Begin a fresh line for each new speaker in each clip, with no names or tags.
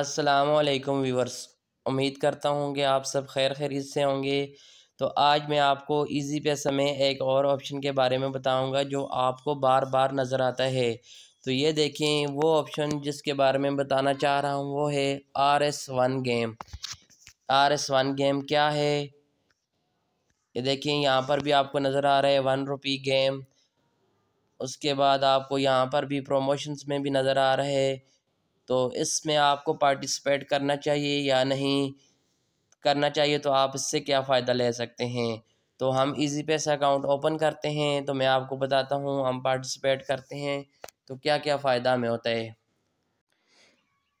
असलकम व्यूवर्स उम्मीद करता हूँ कि आप सब खैर खरीद से होंगे तो आज मैं आपको इजी पैसा में एक और ऑप्शन के बारे में बताऊंगा जो आपको बार बार नज़र आता है तो ये देखें वो ऑप्शन जिसके बारे में बताना चाह रहा हूँ वो है R S one game R S one game क्या है ये देखें यहाँ पर भी आपको नज़र आ रहा है वन रुपी गेम उसके बाद आपको यहाँ पर भी प्रोमोशंस में भी नज़र आ रहा है तो इसमें आपको पार्टिसिपेट करना चाहिए या नहीं करना चाहिए तो आप इससे क्या फ़ायदा ले सकते हैं तो हम इजी पैसा अकाउंट ओपन करते हैं तो मैं आपको बताता हूँ हम पार्टिसिपेट करते हैं तो क्या क्या फ़ायदा हमें होता है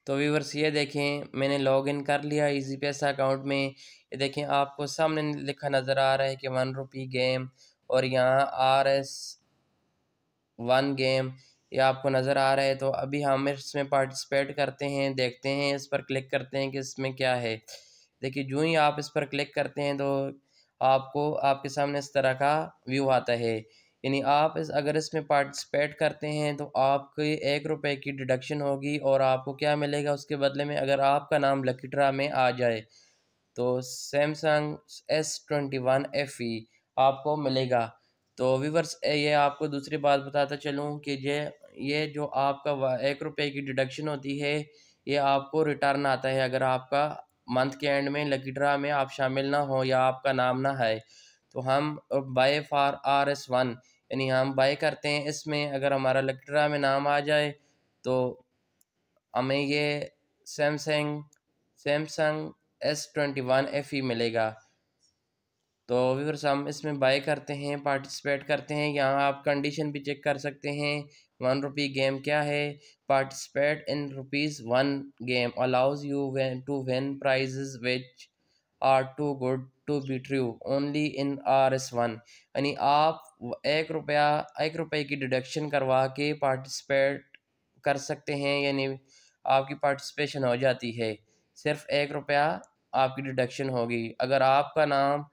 तो व्यूवर्स ये देखें मैंने लॉग इन कर लिया इजी पैसा अकाउंट में ये देखें आपको सामने लिखा नज़र आ रहा है कि वन रुपी गेम और यहाँ आर एस वन गेम ये आपको नज़र आ रहा है तो अभी हम इसमें पार्टिसिपेट करते हैं देखते हैं इस पर क्लिक करते हैं कि इसमें क्या है देखिए जो ही आप इस पर क्लिक करते हैं तो आपको आपके सामने इस तरह का व्यू आता है यानी आप इस अगर इसमें पार्टिसिपेट करते हैं तो आपके एक रुपए की डिडक्शन होगी और आपको क्या मिलेगा उसके बदले में अगर आपका नाम लकी ड्रा में आ जाए तो Samsung S twenty one F E आपको मिलेगा तो वीवर्स ये आपको दूसरी बात बताता चलूँ कि ये ये जो आपका एक रुपये की डिडक्शन होती है ये आपको रिटर्न आता है अगर आपका मंथ के एंड में लकी ड्रा में आप शामिल ना हो या आपका नाम ना है तो हम buy for R S one यानी हम बाय करते हैं इसमें अगर हमारा लकी ड्रा में नाम आ जाए तो हमें ये Samsung Samsung S twenty one F E e मिलेगा तो व्यूवर्स हम इसमें बाय करते हैं पार्टिसिपेट करते हैं यहाँ आप कंडीशन भी चेक कर सकते हैं वन रुपी गेम क्या है participate in rupees one game allows you win to win prize which are too good to be true only in R S one यानी आप एक रुपया एक रुपये की डिडक्शन करवा के पार्टिसिपेट कर सकते हैं यानी आपकी पार्टिसिपेशन हो जाती है सिर्फ एक रुपया आपकी डिडक्शन होगी अगर आपका नाम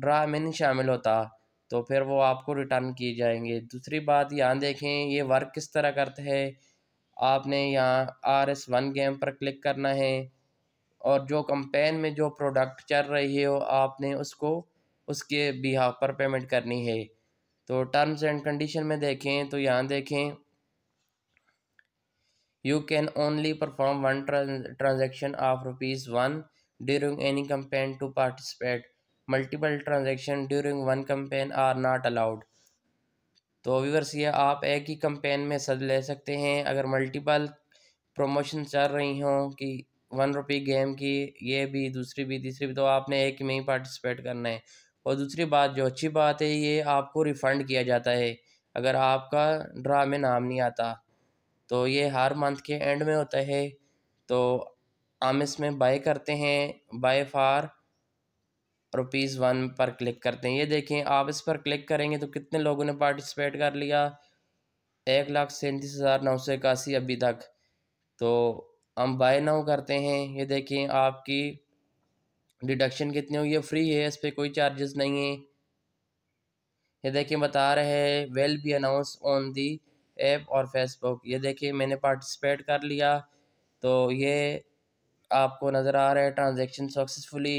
ड्रा में नहीं शामिल होता तो फिर वो आपको रिटर्न किए जाएंगे दूसरी बात यहाँ देखें ये वर्क किस तरह करते हैं आपने यहाँ आर एस वन गेम पर क्लिक करना है और जो कंपेन में जो प्रोडक्ट चल रही है वो आपने उसको उसके बिहाव पर पेमेंट करनी है तो टर्म्स एंड कंडीशन में देखें तो यहाँ देखें you can only perform one transaction of rupees one during any campaign to participate multiple transaction during one campaign are not allowed तो व्यूवर्स ये आप एक ही कम्पेन में सद ले सकते हैं अगर मल्टीपल प्रमोशन चल रही हों कि वन रुपी गेम की ये भी दूसरी भी तीसरी भी तो आपने एक में ही पार्टिसिपेट करना है और दूसरी बात जो अच्छी बात है ये आपको रिफ़ंड किया जाता है अगर आपका ड्रा में नाम नहीं आता तो ये हर मंथ के एंड में होता है तो हम इसमें बाय करते हैं बाय फार रुपीज़ वन पर क्लिक करते हैं ये देखें आप इस पर क्लिक करेंगे तो कितने लोगों ने पार्टिसिपेट कर लिया एक लाख सैंतीस हज़ार नौ सौ इक्यासी अभी तक तो हम बाय नाउ करते हैं ये देखें आपकी डिडक्शन कितनी हुई है फ्री है इस पर कोई चार्जेस नहीं है ये देखिए बता रहे हैं will be announce on the app और फेसबुक ये देखिए मैंने पार्टिसिपेट कर लिया तो ये आपको नज़र आ रहा है ट्रांजेक्शन सक्सेसफुली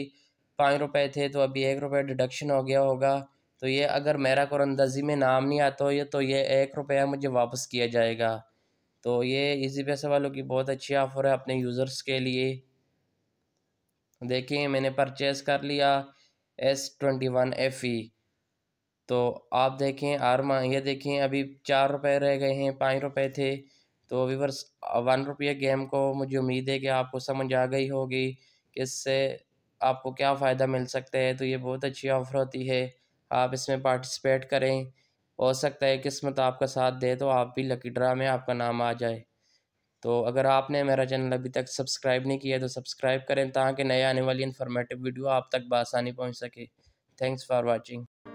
पाँच रुपए थे तो अभी एक रुपया डिडक्शन हो गया होगा तो ये अगर मेरा कुरंदाजी में नाम नहीं आता हो ये तो ये एक रुपया मुझे वापस किया जाएगा तो ये इजी पैसे वालों की बहुत अच्छी ऑफ़र है अपने यूज़र्स के लिए देखिए मैंने परचेज़ कर लिया S twenty one F E तो आप देखें आरमा ये देखें अभी चार रुपये रह गए हैं पाँच रुपये थे तो वीवर्स वन रुपये गेम को मुझे उम्मीद है कि आपको समझ आ गई होगी किससे आपको क्या फ़ायदा मिल सकता है तो ये बहुत अच्छी ऑफ़र होती है आप इसमें पार्टिसिपेट करें हो सकता है किस्मत आपका साथ दे तो आप भी लकी ड्रा में आपका नाम आ जाए तो अगर आपने मेरा चैनल अभी तक सब्सक्राइब नहीं किया तो सब्सक्राइब करें ताकि नए आने वाली इन्फॉर्मेटिव वीडियो आप तक बसानी पहुँच सके थैंक्स फॉर वॉचिंग